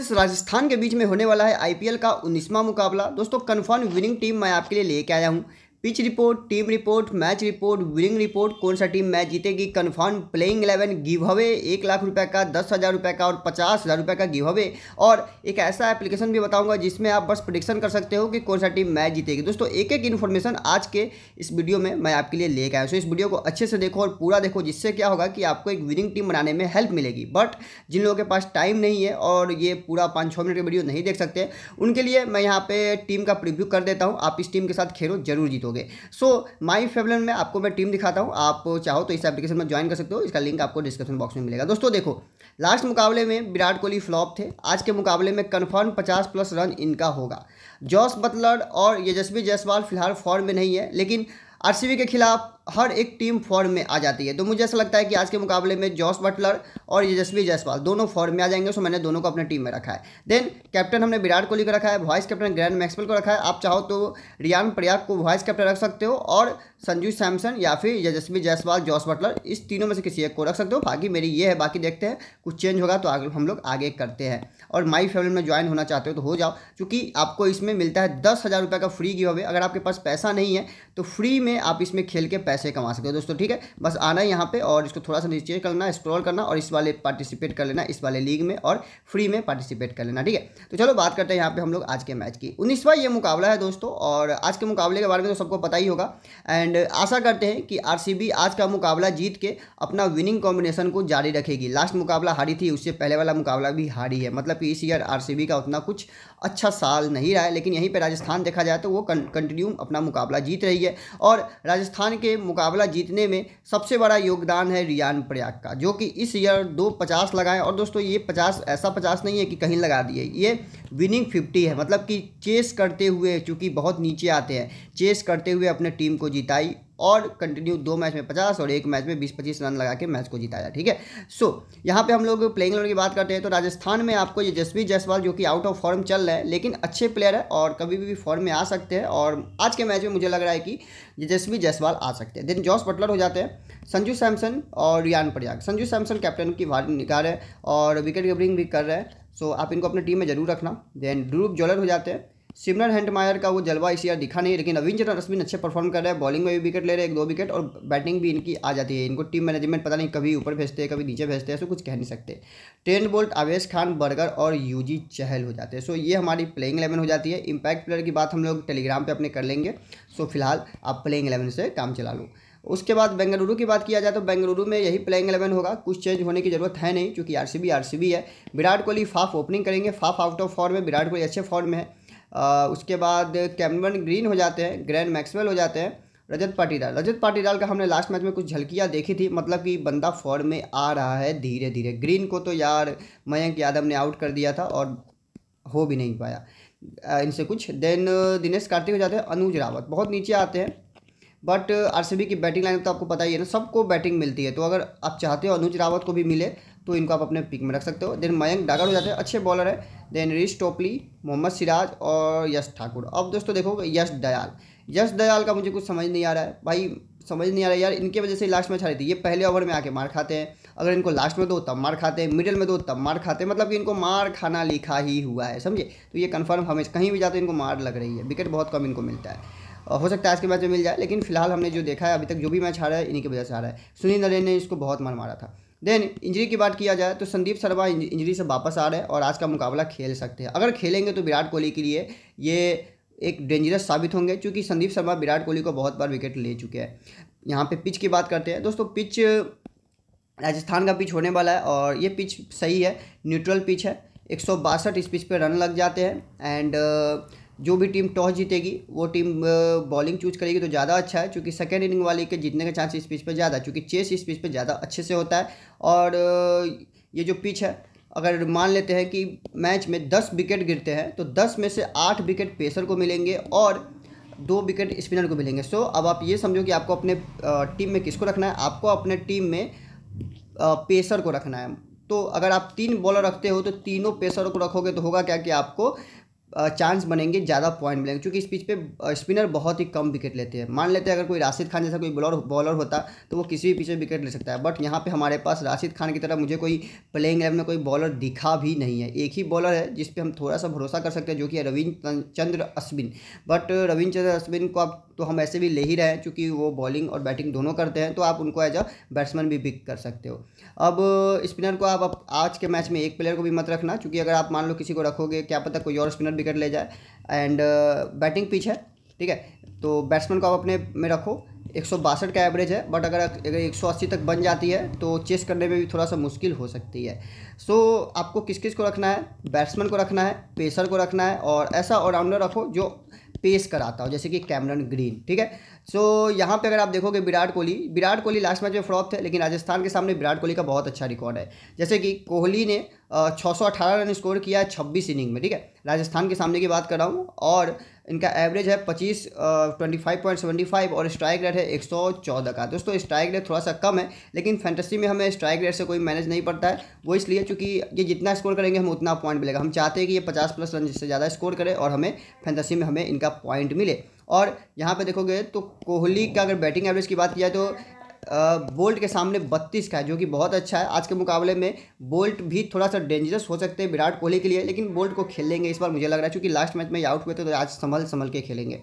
राजस्थान के बीच में होने वाला है आईपीएल का उन्नीसवा मुकाबला दोस्तों कन्फर्म विनिंग टीम मैं आपके लिए लेके आया हूँ pitch report team report match report winning report कौन सा टीम मैच जीतेगी confirm playing eleven give away एक लाख रुपए का दस हज़ार रुपये का और पचास हज़ार रुपये का गिव हवे और एक ऐसा एप्लीकेशन भी बताऊंगा जिसमें आप बस प्रडिक्शन कर सकते हो कि कौन सा टीम मैच जीतेगी दोस्तों एक एक इन्फॉर्मेशन आज के इस वीडियो में मैं आपके लिए लेकर आया सो इस वीडियो को अच्छे से देखो और पूरा देखो जिससे क्या होगा कि आपको एक विनिंग टीम बनाने में हेल्प मिलेगी बट जिन लोगों के पास टाइम नहीं है और ये पूरा पाँच छः मिनट की वीडियो नहीं देख सकते उनके लिए मैं यहाँ पर टीम का प्रिव्यू कर देता हूँ आप इस टीम के साथ खेलो जरूर जीतो दोगे सो माई फेवलन में आपको मैं टीम दिखाता हूँ आप चाहो तो इस एप्लीकेशन में ज्वाइन कर सकते हो इसका लिंक आपको डिस्क्रिप्शन बॉक्स में मिलेगा दोस्तों देखो लास्ट मुकाबले में विराट कोहली फ्लॉप थे आज के मुकाबले में कन्फर्म पचास प्लस रन इनका होगा जॉस बटलर और यजस्वी जयसवाल फिलहाल फॉर्म में नहीं है लेकिन आरसीबी के खिलाफ हर एक टीम फॉर्म में आ जाती है तो मुझे ऐसा लगता है कि आज के मुकाबले में जॉस बटलर और यजस्वी जयसवाल दोनों फॉर्म में आ जाएंगे सो मैंने दोनों को अपने टीम में रखा है देन कैप्टन हमने विराट कोहली को रखा है वाइस कैप्टन ग्रैंड मैक्सवेल को रखा है आप चाहो तो रियान प्रयाग को वाइस कैप्टन रख सकते हो और संजू सैमसन या फिर यजस्वी जयसवाल जॉस बटलर इस तीनों में से किसी एक को रख सकते हो बाकी मेरी ये है बाकी देखते हैं कुछ चेंज होगा तो हम लोग आगे करते हैं और माई फैमिली में ज्वाइन होना चाहते हो तो हो जाओ क्योंकि आपको इसमें मिलता है दस हज़ार रुपये का फ्री गिव अवे अगर आपके पास पैसा नहीं है तो फ्री में आप इसमें खेल के पैसा पैसे कमा सकते हो दोस्तों ठीक है बस आना है यहाँ पे और इसको थोड़ा सा नीचे करना स्क्रॉल करना और इस वाले पार्टिसिपेट कर लेना इस वाले लीग में और फ्री में पार्टिसिपेट कर लेना ठीक है तो चलो बात करते हैं यहाँ पे हम लोग आज के मैच की उन्नीसवा ये मुकाबला है दोस्तों और आज के मुकाबले के बारे में तो सबको पता ही होगा एंड आशा करते हैं कि आर आज का मुकाबला जीत के अपना विनिंग कॉम्बिनेशन को जारी रखेगी लास्ट मुकाबला हारी थी उससे पहले वाला मुकाबला भी हारी है मतलब कि इस ईयर आर का उतना कुछ अच्छा साल नहीं रहा है लेकिन यहीं पर राजस्थान देखा जाए तो वो कंटिन्यू अपना मुकाबला जीत रही है और राजस्थान के मुकाबला जीतने में सबसे बड़ा योगदान है रियान प्रयाग का जो कि इस ईयर दो पचास लगाए और दोस्तों ये पचास ऐसा पचास नहीं है कि कहीं लगा दिए ये विनिंग फिफ्टी है मतलब कि चेस करते हुए चूँकि बहुत नीचे आते हैं चेस करते हुए अपने टीम को जिताई और कंटिन्यू दो मैच में पचास और एक मैच में बीस पच्चीस रन लगा के मैच को जिताया ठीक है सो यहाँ पे हम लोग प्लेइंग लोन की बात करते हैं तो राजस्थान में आपको यशस्वी जायसवाल जो कि आउट ऑफ फॉर्म चल रहा है लेकिन अच्छे प्लेयर है और कभी भी फॉर्म में आ सकते हैं और आज के मैच में मुझे लग रहा है कि यशस्वी जायसवाल आ सकते हैं देन जॉस बटलर हो जाते हैं संजू सैमसन और रियान प्रयाग संजू सैमसन कैप्टन की भारत निकाल हैं और विकेट कीपरिंग भी कर रहे हैं सो आप इनको अपनी टीम में जरूर रखना देन ड्रूप जॉलर हो जाते हैं सिमरन हैंडमायर का वो जलवा इस ईयर दिखा नहीं लेकिन रविंद्र अश्विन अच्छे परफॉर्म कर रहे हैं बॉलिंग में भी विकेट ले रहे हैं एक दो विकेट और बैटिंग भी इनकी आ जाती है इनको टीम मैनेजमेंट पता नहीं कभी ऊपर भेजते हैं कभी नीचे भेजते हैं सो कुछ कह नहीं सकते Trent Boult Avesh Khan Burger और यूजी चहल हो जाते हैं सो ये हमारी प्लेइंग एलेवन हो जाती है इम्पैक्ट प्लेयर की बात हम लोग टेलीग्राम पर अपने कर लेंगे सो फिलहाल आप प्लेइंग एलेवन से काम चला लो उसके बाद बेंगलुरु की बात किया जाए तो बेंगलुरु में यही प्लेइंग एलेवन होगा कुछ चेंज होने की जरूरत है नहीं क्योंकि आरसीबी आरसीबी है विराट कोहली फाफ ओपनिंग करेंगे फाफ आउट ऑफ फॉर्म में विराट कोहली अच्छे फॉर्म में है उसके बाद कैमरन ग्रीन हो जाते हैं ग्रैंड मैक्सवेल हो जाते हैं रजत पाटीदार रजत पाटीदार का हमने लास्ट मैच में कुछ झलकियाँ देखी थी मतलब कि बंदा फॉर्म में आ रहा है धीरे धीरे ग्रीन को तो यार मयंक यादव ने आउट कर दिया था और हो भी नहीं पाया इनसे कुछ देन दिनेश कार्तिक हो जाते हैं अनुज रावत बहुत नीचे आते हैं बट आरसीबी की बैटिंग लाइन तो आपको पता ही है ना सबको बैटिंग मिलती है तो अगर आप चाहते हो अनुज रावत को भी मिले तो इनको आप अपने पिक में रख सकते हो देन मयंक डागर हो जाते हैं अच्छे बॉलर है देन रिश टोपली मोहम्मद सिराज और यश ठाकुर अब दोस्तों देखो यश दयाल यश दयाल का मुझे कुछ समझ नहीं आ रहा है भाई समझ नहीं आ रहा यार इनके वजह से लास्ट में छा रही थी ये पहले ओवर में आके मार खाते हैं अगर इनको लास्ट में दो तब मार खाते हैं मिडिल में दो तब मार खाते हैं मतलब कि इनको मार खाना लिखा ही हुआ है समझे तो ये कन्फर्म हमेशा कहीं भी जाते हैं इनको मार लग रही है विकेट बहुत कम इनको मिलता है हो सकता है आज के मैच में मिल जाए लेकिन फिलहाल हमने जो देखा है अभी तक जो भी मैच हारा है इन्हीं की वजह से हारा है सुनील नरेन ने इसको बहुत मार मारा था देन इंजरी की बात किया जाए तो संदीप शर्मा इंजरी से वापस आ रहे हैं और आज का मुकाबला खेल सकते हैं अगर खेलेंगे तो विराट कोहली के लिए ये एक डेंजरस साबित होंगे क्योंकि संदीप शर्मा विराट कोहली को बहुत बार विकेट ले चुके हैं यहाँ पे पिच की बात करते हैं दोस्तों पिच राजस्थान का पिच होने वाला है और ये पिच सही है न्यूट्रल पिच है एक इस पिच पर रन लग जाते हैं एंड जो भी टीम टॉस जीतेगी वो टीम बॉलिंग चूज करेगी तो ज़्यादा अच्छा है क्योंकि सेकेंड इनिंग वाले के जीतने का चांस इस पिच पर ज़्यादा है क्योंकि चेस इस पिच पर ज़्यादा अच्छे से होता है और ये जो पिच है अगर मान लेते हैं कि मैच में दस विकेट गिरते हैं तो दस में से आठ विकेट पेसर को मिलेंगे और दो विकेट स्पिनर को मिलेंगे सो अब आप ये समझो कि आपको अपने टीम में किसको रखना है आपको अपने टीम में पेसर को रखना है तो अगर आप तीन बॉलर रखते हो तो तीनों पेसरों को रखोगे तो होगा क्या कि आपको चांस बनेंगे ज़्यादा पॉइंट मिलेंगे क्योंकि इस पिच पे स्पिनर बहुत ही कम विकेट लेते हैं मान लेते हैं अगर कोई राशिद खान जैसा कोई बॉलर बॉलर होता तो वो किसी भी पिच पे विकेट ले सकता है बट यहाँ पे हमारे पास राशिद खान की तरह मुझे कोई प्लेइंग एलेवन में कोई बॉलर दिखा भी नहीं है एक ही बॉलर है जिस पर हम थोड़ा सा भरोसा कर सकते हैं जो कि है रविंद्र अश्विन बट रविंद्र अश्विन को आप तो हम ऐसे भी ले ही रहे हैं चूँकि वो बॉलिंग और बैटिंग दोनों करते हैं तो आप उनको एज अ बैट्समैन भी पिक कर सकते हो अब स्पिनर को आप आज के मैच में एक प्लेयर को भी मत रखना चूँकि अगर आप मान लो किसी को रखोगे क्या पता कोई और स्पिनर विकेट ले जाए एंड बैटिंग पिच है ठीक है तो बैट्समैन को आप अपने में रखो एक का एवरेज है बट अगर अगर एक तक बन जाती है तो चेस करने में भी थोड़ा सा मुश्किल हो सकती है सो so, आपको किस किस को रखना है बैट्समैन को रखना है पेसर को रखना है और ऐसा ऑलराउंडर रखो जो पेश कराता हूँ जैसे कि कैमरन ग्रीन ठीक है सो यहाँ पे अगर आप देखोगे विराट कोहली विराट कोहली लास्ट मैच में फ्रॉप थे लेकिन राजस्थान के सामने विराट कोहली का बहुत अच्छा रिकॉर्ड है जैसे कि कोहली ने छः रन स्कोर किया है छब्बीस इनिंग में ठीक है राजस्थान के सामने की बात कर रहा हूँ और इनका एवरेज है पच्चीस twenty five point seventy five और स्ट्राइक रेट है एक सौ चौदह का दोस्तों स्ट्राइक रेट थोड़ा सा कम है लेकिन फैंटेसी में हमें स्ट्राइक रेट से कोई मैनेज नहीं पड़ता है वो इसलिए चूँकि ये जितना स्कोर करेंगे हम उतना पॉइंट मिलेगा हम चाहते हैं कि ये पचास प्लस रन से ज़्यादा स्कोर करें और हमें फैंटेसी में हमें इनका पॉइंट मिले और यहाँ पे देखोगे तो कोहली का अगर बैटिंग एवरेज की बात की जाए तो बोल्ट के सामने बत्तीस का है जो कि बहुत अच्छा है आज के मुकाबले में बोल्ट भी थोड़ा सा डेंजरस हो सकते हैं विराट कोहली के लिए लेकिन बोल्ट को खेल लेंगे इस बार मुझे लग रहा है क्योंकि लास्ट मैच में आउट हुए थे तो आज संभल संभल के खेलेंगे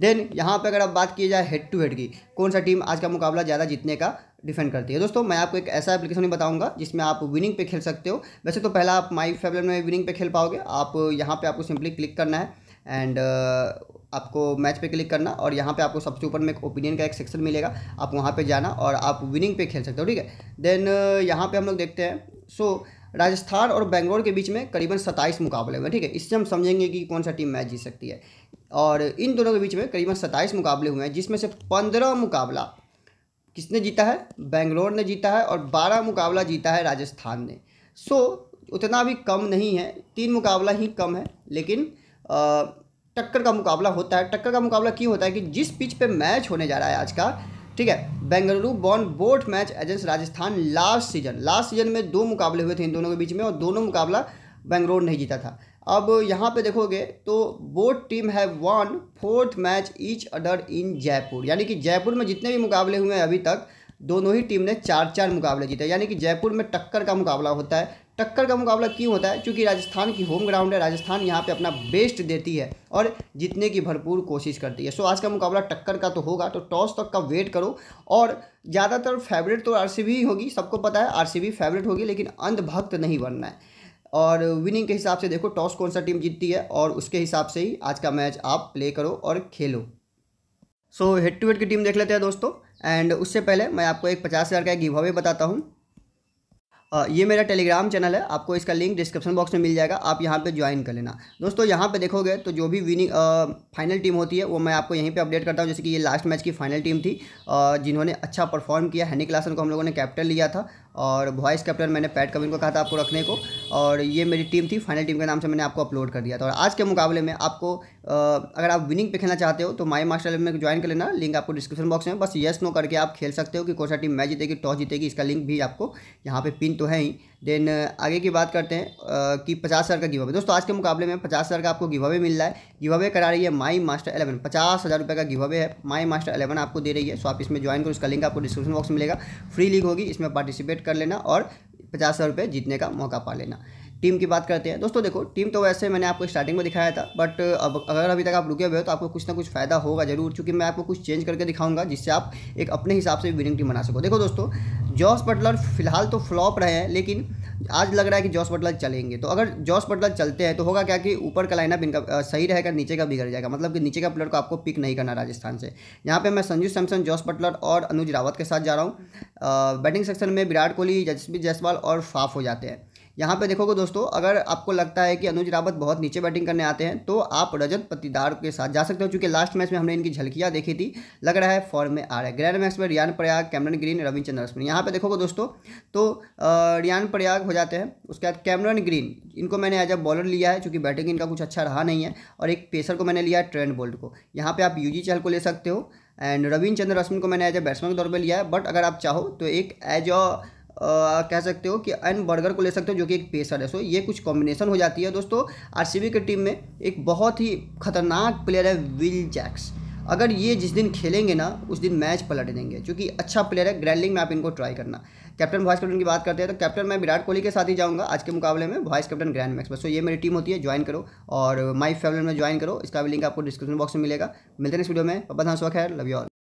देन यहाँ पर अगर आप बात की जाए हेड टू हेड की कौन सा टीम आज का मुकाबला ज़्यादा जीतने का डिफेंड करती है दोस्तों मैं आपको एक ऐसा एप्लीकेशन भी बताऊंगा जिसमें आप विनिंग पे खेल सकते हो वैसे तो पहला आप माई फेवरेट में विनिंग पे खेल पाओगे आप यहाँ पे आपको सिंपली क्लिक करना है एंड आपको मैच पे क्लिक करना और यहाँ पे आपको सबसे ऊपर में एक ओपिनियन का एक सेक्शन मिलेगा आप वहाँ पे जाना और आप विनिंग पे खेल सकते हो ठीक है देन यहाँ पे हम लोग देखते हैं सो so, राजस्थान और बेंगलोर के बीच में करीबन सत्ताईस मुकाबले हुए ठीक है इससे हम समझेंगे कि कौन सा टीम मैच जीत सकती है और इन दोनों के बीच में करीबन सत्ताईस मुकाबले हुए हैं जिसमें से पंद्रह मुकाबला किसने जीता है बेंगलोर ने जीता है और बारह मुकाबला जीता है राजस्थान ने सो so, उतना भी कम नहीं है तीन मुकाबला ही कम है लेकिन आ, टक्कर का मुकाबला होता है टक्कर का मुकाबला क्यों होता है कि जिस पिच पे मैच होने जा रहा है आज का ठीक है बेंगलुरु बॉन both match against Rajasthan last season last season में दो मुकाबले हुए थे इन दोनों के बीच में और दोनों मुकाबला बेंगलोर नहीं जीता था अब यहाँ पे देखोगे तो बोट टीम है won fourth match each other in Jaipur यानी कि जयपुर में जितने भी मुकाबले हुए हैं अभी तक दोनों ही टीम ने चार चार मुकाबले जीते यानी कि जयपुर में टक्कर का मुकाबला होता है टक्कर का मुकाबला क्यों होता है क्योंकि राजस्थान की होम ग्राउंड है राजस्थान यहाँ पे अपना बेस्ट देती है और जीतने की भरपूर कोशिश करती है सो आज का मुकाबला टक्कर का तो होगा तो टॉस तक का वेट करो और ज़्यादातर फेवरेट तो आरसीबी ही होगी सबको पता है आरसीबी फेवरेट होगी लेकिन अंधभक्त नहीं बनना है और विनिंग के हिसाब से देखो टॉस कौन सा टीम जीतती है और उसके हिसाब से ही आज का मैच आप प्ले करो और खेलो सो हेड टू हेड की टीम देख लेते हैं दोस्तों एंड उससे पहले मैं आपको एक पचास हज़ार का गिव अवे बताता हूँ ये मेरा टेलीग्राम चैनल है आपको इसका लिंक डिस्क्रिप्शन बॉक्स में मिल जाएगा आप यहाँ पे ज्वाइन कर लेना दोस्तों यहाँ पे देखोगे तो जो भी विनिंग फाइनल टीम होती है वो मैं आपको यहीं पे अपडेट करता हूँ जैसे कि ये लास्ट मैच की फाइनल टीम थी जिन्होंने अच्छा परफॉर्म किया हैनी क्लासन को हम लोगों ने कैप्टन लिया था और वॉइस कैप्टन मैंने पैट कविन को कहा था आपको रखने को और ये मेरी टीम थी फाइनल टीम के नाम से मैंने आपको अपलोड कर दिया था और आज के मुकाबले में आपको अगर आप विनिंग पे खेलना चाहते हो तो माई मास्टर में ज्वाइन कर लेना लिंक आपको डिस्क्रिप्शन बॉक्स में बस येस नो करके आप खेल सकते हो कि कौन सा टीम मैच जीतेगी टॉस जीतेगी इसका लिंक भी आपको यहाँ पर पिन तो है ही देन uh, आगे की बात करते हैं uh, कि पचास हज़ार का गिव अवे दोस्तों आज के मुकाबले में पचास हज़ार का आपको गिव अवे मिल रहा है गिव अवे करा रही है माई मास्टर एलेवन पचास हज़ार रुपये का गिव अवे है माई मास्टर एलेवन आपको दे रही है सो आप इसमें ज्वाइन करो उसका लिंक आपको डिस्क्रिप्शन बॉक्स में मिलेगा फ्री लीग होगी इसमें पार्टिसिपेट कर लेना और पचास हज़ार रुपये जीतने का मौका पा लेना टीम की बात करते हैं दोस्तों देखो टीम तो वैसे मैंने आपको स्टार्टिंग में दिखाया था बट uh, अब अगर अभी तक आप रुके हुए हो तो आपको कुछ ना कुछ फायदा होगा जरूर क्योंकि मैं आपको कुछ चेंज करके दिखाऊंगा जिससे आप एक अपने हिसाब से विनिंग टीम बना सको देखो दोस्तों जॉस बटलर फिलहाल तो फ्लॉप रहे हैं लेकिन आज लग रहा है कि जॉस बटलर चलेंगे तो अगर जॉस बटलर चलते हैं तो होगा क्या कि ऊपर का लाइनअप इनका सही रहेगा नीचे का बिगड़ जाएगा मतलब कि नीचे का प्लेयर को आपको पिक नहीं करना राजस्थान से यहाँ पे मैं संजू सैमसन जॉस बटलर और अनुज रावत के साथ जा रहा हूँ बैटिंग सेक्शन में विराट कोहली जसप्रीत जायसवाल और फाफ हो जाते हैं यहाँ पे देखोगे दोस्तों अगर आपको लगता है कि अनुज रावत बहुत नीचे बैटिंग करने आते हैं तो आप रजत पतिदार के साथ जा सकते हो चूँकि लास्ट मैच में हमने इनकी झलकियाँ देखी थी लग रहा है फॉर्म में आ रहा है ग्रैंड मैच में रियान प्रयाग कैमरन ग्रीन रविचंद्र अश्विन यहाँ पर देखोगे दोस्तों तो रियान प्रयाग हो जाते हैं उसके बाद कैमरन ग्रीन इनको मैंने एज अ बॉलर लिया है चूँकि बैटिंग इनका कुछ अच्छा रहा नहीं है और एक पेसर को मैंने लिया है ट्रेंड बोल्ट को यहाँ पर आप यू चहल को ले सकते हो एंड रविचंद्र चंद्र अश्विन को मैंने एज अ बैट्समैन के तौर पर लिया है बट अगर आप चाहो तो एक एज अ आ, कह सकते हो कि एन बर्गर को ले सकते हो जो कि एक पेसर है सो ये कुछ कॉम्बिनेशन हो जाती है दोस्तों बी के टीम में एक बहुत ही खतरनाक प्लेयर है विल जैक्स अगर ये जिस दिन खेलेंगे ना उस दिन मैच पलट देंगे क्योंकि अच्छा प्लेयर है ग्रैंडिंग में आप इनको ट्राई करना कैप्टन वाइस कैप्टन की बात करते हैं तो कैप्टन मैं विराट कोहली के साथ ही जाऊंगा आज के मुकाबले में वाइस कैप्टन ग्रैंड मैक्स बस तो ये मेरी टीम होती है ज्वाइन करो और माई फैमिली में ज्वाइन करो इसका भी लिंक आपको डिस्क्रिप्शन बॉक्स में मिलेगा मिलते हैं इस वीडियो में पपा धान खैर है लव यू ऑल